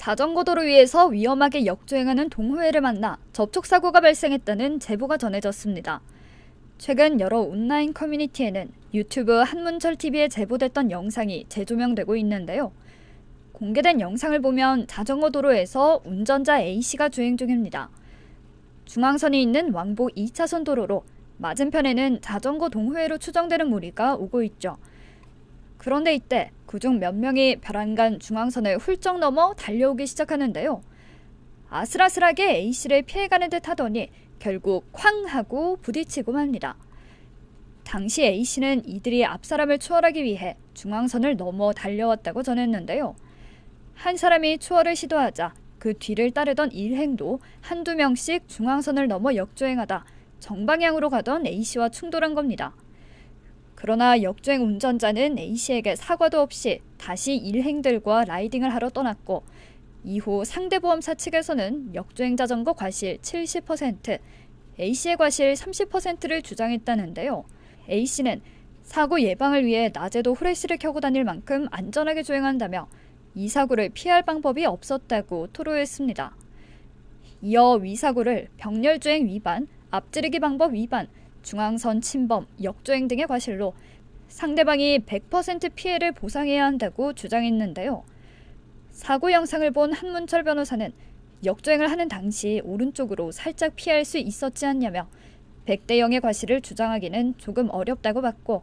자전거도로 위에서 위험하게 역주행하는 동호회를 만나 접촉사고가 발생했다는 제보가 전해졌습니다. 최근 여러 온라인 커뮤니티에는 유튜브 한문철TV에 제보됐던 영상이 재조명되고 있는데요. 공개된 영상을 보면 자전거 도로에서 운전자 A씨가 주행 중입니다. 중앙선이 있는 왕복 2차선 도로로 맞은편에는 자전거 동호회로 추정되는 무리가 오고 있죠. 그런데 이때 그중 몇 명이 벼랑간 중앙선을 훌쩍 넘어 달려오기 시작하는데요. 아슬아슬하게 A씨를 피해가는 듯 하더니 결국 쾅 하고 부딪히고 맙니다. 당시 A씨는 이들이 앞사람을 추월하기 위해 중앙선을 넘어 달려왔다고 전했는데요. 한 사람이 추월을 시도하자 그 뒤를 따르던 일행도 한두 명씩 중앙선을 넘어 역주행하다 정방향으로 가던 A씨와 충돌한 겁니다. 그러나 역주행 운전자는 A씨에게 사과도 없이 다시 일행들과 라이딩을 하러 떠났고 이후 상대보험사 측에서는 역주행 자전거 과실 70%, A씨의 과실 30%를 주장했다는데요. A씨는 사고 예방을 위해 낮에도 후레쉬를 켜고 다닐 만큼 안전하게 주행한다며 이 사고를 피할 방법이 없었다고 토로했습니다. 이어 위사고를 병렬주행 위반, 앞지르기 방법 위반, 중앙선 침범, 역주행 등의 과실로 상대방이 100% 피해를 보상해야 한다고 주장했는데요. 사고 영상을 본 한문철 변호사는 역주행을 하는 당시 오른쪽으로 살짝 피할 수 있었지 않냐며 100대 0의 과실을 주장하기는 조금 어렵다고 봤고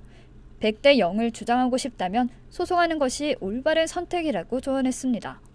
100대 0을 주장하고 싶다면 소송하는 것이 올바른 선택이라고 조언했습니다.